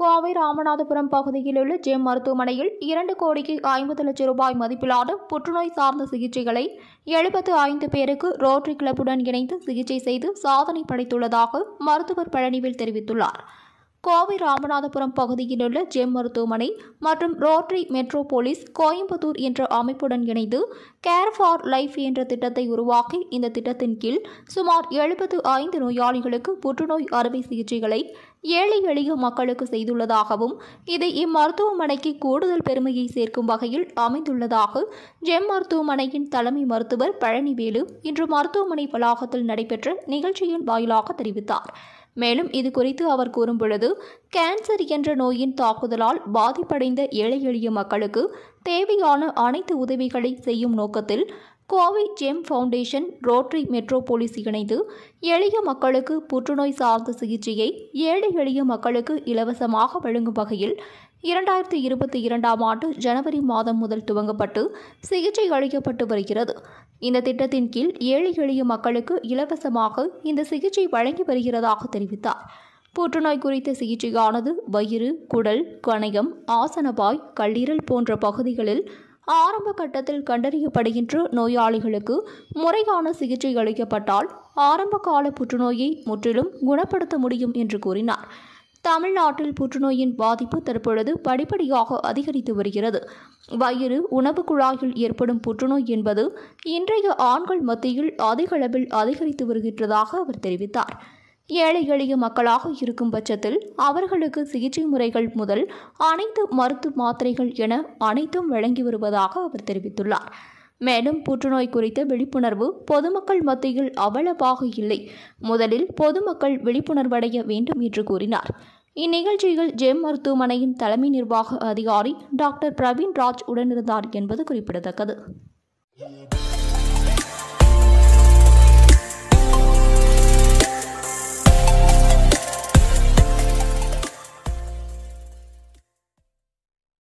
கோவை ராமநாதபுரம் பகுதியில் உள்ள ஜெம் மருத்துவமனையில் இரண்டு கோடிக்கு ஐம்பது லட்சம் ரூபாய் மதிப்பிலான புற்றுநோய் சார்ந்த சிகிச்சைகளை எழுபத்து ஐந்து பேருக்கு ரோட்டரி கிளப்புடன் இணைந்து சிகிச்சை செய்து சாதனை படைத்துள்ளதாக மருத்துவர் பழனிவேல் தெரிவித்துள்ளார் கோவை ராமநாதபுரம் பகுதியில் உள்ள ஜெம் மருத்துவமனை மற்றும் ரோட்டரி மெட்ரோபோலிஸ் கோயம்புத்தூர் என்ற அமைப்புடன் இணைந்து கேர் ஃபார் லைஃப் என்ற திட்டத்தை உருவாக்கி இந்த திட்டத்தின் கீழ் சுமார் எழுபத்து ஐந்து நோயாளிகளுக்கு புற்றுநோய் அறுவை சிகிச்சைகளை ஏழை எளிய மக்களுக்கு செய்துள்ளதாகவும் இது இம்மருத்துவமனைக்கு கூடுதல் பெருமையை சேர்க்கும் வகையில் அமைந்துள்ளதாக ஜெம் மருத்துவமனையின் தலைமை மருத்துவர் பழனிவேலு இன்று மருத்துவமனை வளாகத்தில் நடைபெற்ற நிகழ்ச்சியின் வாயிலாக தெரிவித்தார் மேலும் இது குறித்து அவர் கூறும்பொழுது கேன்சர் என்ற நோயின் தாக்குதலால் பாதிப்படைந்த ஏழை எளிய மக்களுக்கு தேவையான அனைத்து உதவிகளை செய்யும் நோக்கத்தில் Kovai Gem Foundation Rotary Metropolis இணைந்து எளிய மக்களுக்கு புற்றுநோய் சார்ந்த சிகிச்சையை ஏழை எளிய மக்களுக்கு இலவசமாக வழங்கும் வகையில் இரண்டாயிரத்தி இருபத்தி இரண்டாம் ஆண்டு ஜனவரி மாதம் முதல் துவங்கப்பட்டு சிகிச்சை அளிக்கப்பட்டு வருகிறது இந்த திட்டத்தின் கீழ் ஏழை எளிய மக்களுக்கு இலவசமாக இந்த சிகிச்சை வழங்கி வருகிறதாக தெரிவித்தார் புற்றுநோய் குறித்த சிகிச்சையானது வயிறு குடல் கணையம் ஆசனபாய் கல்லீரல் போன்ற பகுதிகளில் ஆரம்ப கட்டத்தில் கண்டறியப்படுகின்ற நோயாளிகளுக்கு முறையான சிகிச்சை அளிக்கப்பட்டால் ஆரம்ப கால புற்றுநோயை முற்றிலும் குணப்படுத்த முடியும் என்று கூறினார் தமிழ்நாட்டில் புற்றுநோயின் பாதிப்பு தற்பொழுது படிப்படியாக அதிகரித்து வருகிறது வயிறு உணவு குழாயில் ஏற்படும் புற்றுநோய் என்பது இன்றைய ஆண்கள் மத்தியில் அதிகளவில் அதிகரித்து வருகின்றதாக அவர் தெரிவித்தார் ஏழை எளிய மக்களாக இருக்கும் பட்சத்தில் அவர்களுக்கு சிகிச்சை முறைகள் முதல் அனைத்து மருத்துவ மாத்திரைகள் என அனைத்தும் வழங்கி வருவதாக அவர் தெரிவித்துள்ளார் மேலும் புற்றுநோய் குறித்த விழிப்புணர்வு பொதுமக்கள் மத்தியில் அவ்வளவாக இல்லை முதலில் பொதுமக்கள் விழிப்புணர்வடைய வேண்டும் என்று கூறினார் இந்நிகழ்ச்சியில் ஜெம் மருத்துவமனையின் தலைமை நிர்வாக அதிகாரி டாக்டர் பிரவீன் ராஜ் உடனிருந்தார் என்பது குறிப்பிடத்தக்கது